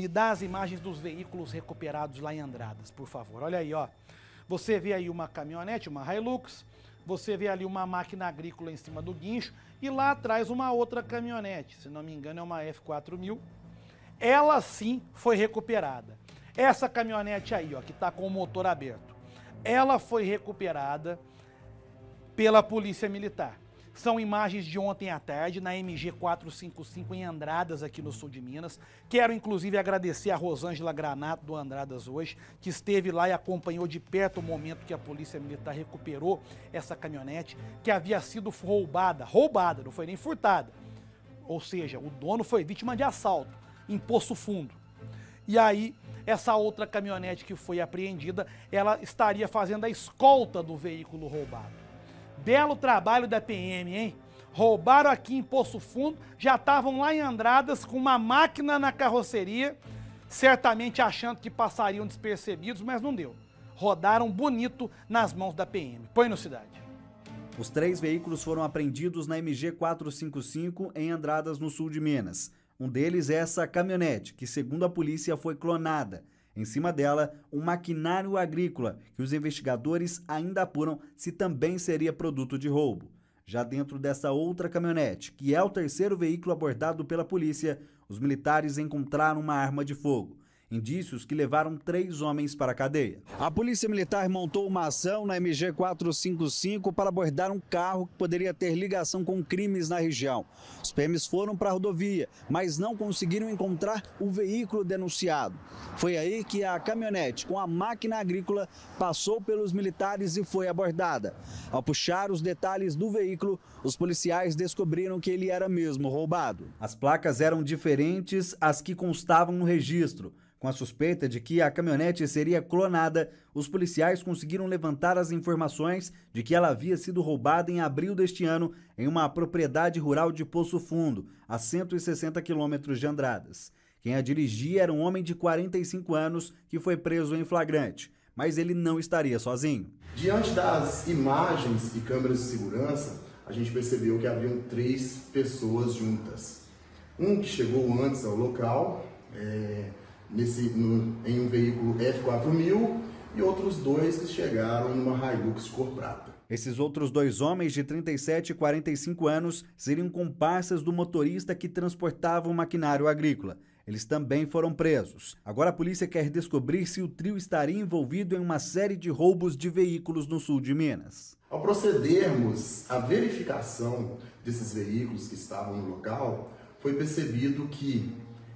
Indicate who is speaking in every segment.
Speaker 1: Me dá as imagens dos veículos recuperados lá em Andradas, por favor. Olha aí, ó. Você vê aí uma caminhonete, uma Hilux, você vê ali uma máquina agrícola em cima do guincho e lá atrás uma outra caminhonete, se não me engano é uma F4000. Ela sim foi recuperada. Essa caminhonete aí, ó, que está com o motor aberto, ela foi recuperada pela Polícia Militar. São imagens de ontem à tarde na MG 455 em Andradas, aqui no sul de Minas. Quero inclusive agradecer a Rosângela Granato do Andradas hoje, que esteve lá e acompanhou de perto o momento que a Polícia Militar recuperou essa caminhonete que havia sido roubada. Roubada, não foi nem furtada. Ou seja, o dono foi vítima de assalto em Poço Fundo. E aí, essa outra caminhonete que foi apreendida, ela estaria fazendo a escolta do veículo roubado. Belo trabalho da PM, hein? Roubaram aqui em Poço Fundo, já estavam lá em Andradas com uma máquina na carroceria, certamente achando que passariam despercebidos, mas não deu. Rodaram bonito nas mãos da PM. Põe no Cidade.
Speaker 2: Os três veículos foram apreendidos na MG 455 em Andradas, no sul de Minas. Um deles é essa caminhonete, que, segundo a polícia, foi clonada em cima dela, um maquinário agrícola que os investigadores ainda apuram se também seria produto de roubo. Já dentro dessa outra caminhonete, que é o terceiro veículo abordado pela polícia, os militares encontraram uma arma de fogo indícios que levaram três homens para a cadeia. A Polícia Militar montou uma ação na MG 455 para abordar um carro que poderia ter ligação com crimes na região. Os PMs foram para a rodovia, mas não conseguiram encontrar o veículo denunciado. Foi aí que a caminhonete com a máquina agrícola passou pelos militares e foi abordada. Ao puxar os detalhes do veículo, os policiais descobriram que ele era mesmo roubado. As placas eram diferentes às que constavam no registro com a suspeita de que a caminhonete seria clonada, os policiais conseguiram levantar as informações de que ela havia sido roubada em abril deste ano em uma propriedade rural de Poço Fundo, a 160 quilômetros de Andradas. Quem a dirigia era um homem de 45 anos que foi preso em flagrante, mas ele não estaria sozinho. Diante das imagens
Speaker 3: e câmeras de segurança, a gente percebeu que haviam três pessoas juntas. Um que chegou antes ao local, é
Speaker 2: nesse, em um veículo F4000 e outros dois que chegaram numa Hilux cor prata. Esses outros dois homens de 37 e 45 anos seriam comparsas do motorista que transportava o maquinário agrícola. Eles também foram presos. Agora a polícia quer descobrir se o trio estaria envolvido em uma série de roubos de veículos no sul de Minas. Ao procedermos à
Speaker 3: verificação desses veículos que estavam no local, foi percebido que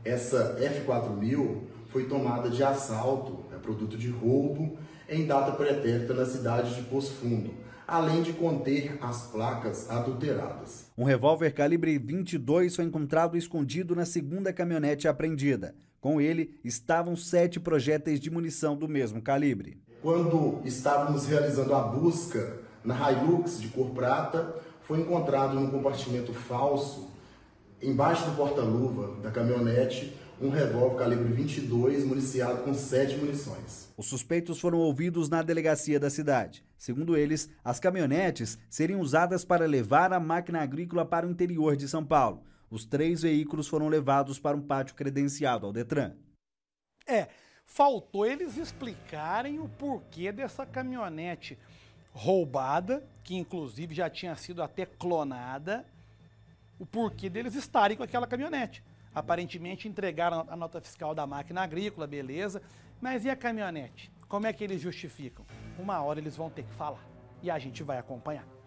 Speaker 3: essa F4000 foi tomada de assalto, é produto de roubo, em data pretérita na cidade de Poço Fundo, além de conter as placas adulteradas.
Speaker 2: Um revólver calibre 22 foi encontrado escondido na segunda caminhonete apreendida. Com ele estavam sete projéteis de munição do mesmo calibre. Quando estávamos
Speaker 3: realizando a busca na Hilux de cor prata, foi encontrado no compartimento falso embaixo do porta-luva da caminhonete um revólver calibre 22 municiado com sete munições.
Speaker 2: Os suspeitos foram ouvidos na delegacia da cidade. Segundo eles, as caminhonetes seriam usadas para levar a máquina agrícola para o interior de São Paulo. Os três veículos foram levados para um pátio credenciado ao Detran.
Speaker 1: É, faltou eles explicarem o porquê dessa caminhonete roubada, que inclusive já tinha sido até clonada o porquê deles estarem com aquela caminhonete. Aparentemente entregaram a nota fiscal da máquina agrícola, beleza, mas e a caminhonete? Como é que eles justificam? Uma hora eles vão ter que falar e a gente vai acompanhar.